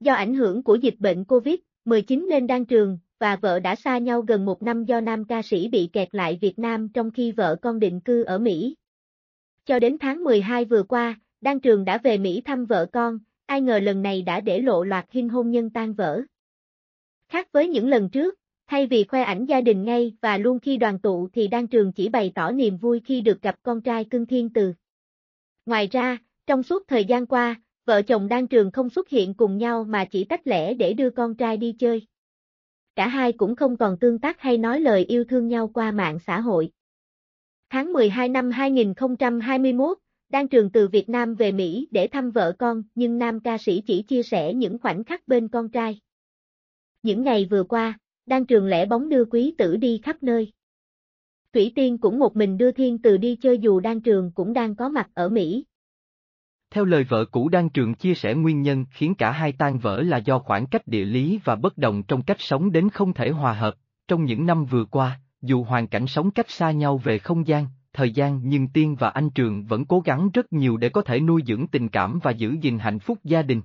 Do ảnh hưởng của dịch bệnh COVID-19 lên đan trường, và vợ đã xa nhau gần một năm do nam ca sĩ bị kẹt lại Việt Nam trong khi vợ con định cư ở Mỹ. Cho đến tháng 12 vừa qua, Đan Trường đã về Mỹ thăm vợ con, ai ngờ lần này đã để lộ loạt hình hôn nhân tan vỡ. Khác với những lần trước, thay vì khoe ảnh gia đình ngay và luôn khi đoàn tụ thì Đan Trường chỉ bày tỏ niềm vui khi được gặp con trai cưng thiên từ. Ngoài ra, trong suốt thời gian qua, vợ chồng đang trường không xuất hiện cùng nhau mà chỉ tách lẻ để đưa con trai đi chơi. Cả hai cũng không còn tương tác hay nói lời yêu thương nhau qua mạng xã hội. Tháng 12 năm 2021, Đan Trường từ Việt Nam về Mỹ để thăm vợ con, nhưng nam ca sĩ chỉ chia sẻ những khoảnh khắc bên con trai. Những ngày vừa qua, Đan Trường lẻ bóng đưa quý tử đi khắp nơi. Thủy Tiên cũng một mình đưa Thiên Từ đi chơi dù Đan Trường cũng đang có mặt ở Mỹ. Theo lời vợ cũ đang trường chia sẻ nguyên nhân khiến cả hai tan vỡ là do khoảng cách địa lý và bất đồng trong cách sống đến không thể hòa hợp. Trong những năm vừa qua, dù hoàn cảnh sống cách xa nhau về không gian, thời gian nhưng Tiên và anh Trường vẫn cố gắng rất nhiều để có thể nuôi dưỡng tình cảm và giữ gìn hạnh phúc gia đình.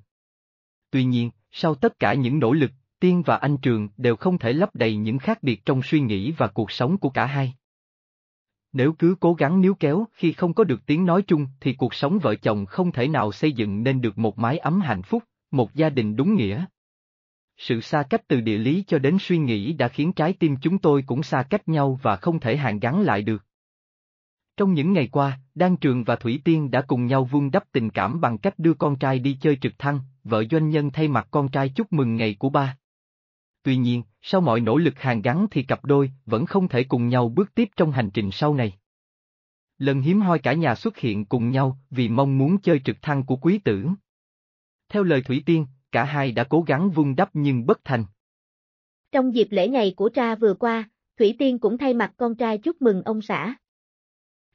Tuy nhiên, sau tất cả những nỗ lực, Tiên và anh Trường đều không thể lấp đầy những khác biệt trong suy nghĩ và cuộc sống của cả hai. Nếu cứ cố gắng níu kéo khi không có được tiếng nói chung thì cuộc sống vợ chồng không thể nào xây dựng nên được một mái ấm hạnh phúc, một gia đình đúng nghĩa. Sự xa cách từ địa lý cho đến suy nghĩ đã khiến trái tim chúng tôi cũng xa cách nhau và không thể hàn gắn lại được. Trong những ngày qua, Đan Trường và Thủy Tiên đã cùng nhau vun đắp tình cảm bằng cách đưa con trai đi chơi trực thăng, vợ doanh nhân thay mặt con trai chúc mừng ngày của ba. Tuy nhiên, sau mọi nỗ lực hàng gắn thì cặp đôi vẫn không thể cùng nhau bước tiếp trong hành trình sau này. Lần hiếm hoi cả nhà xuất hiện cùng nhau vì mong muốn chơi trực thăng của quý tử. Theo lời Thủy Tiên, cả hai đã cố gắng vung đắp nhưng bất thành. Trong dịp lễ ngày của cha vừa qua, Thủy Tiên cũng thay mặt con trai chúc mừng ông xã.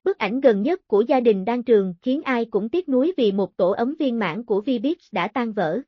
Bức ảnh gần nhất của gia đình đang trường khiến ai cũng tiếc nuối vì một tổ ấm viên mãn của Vbix đã tan vỡ.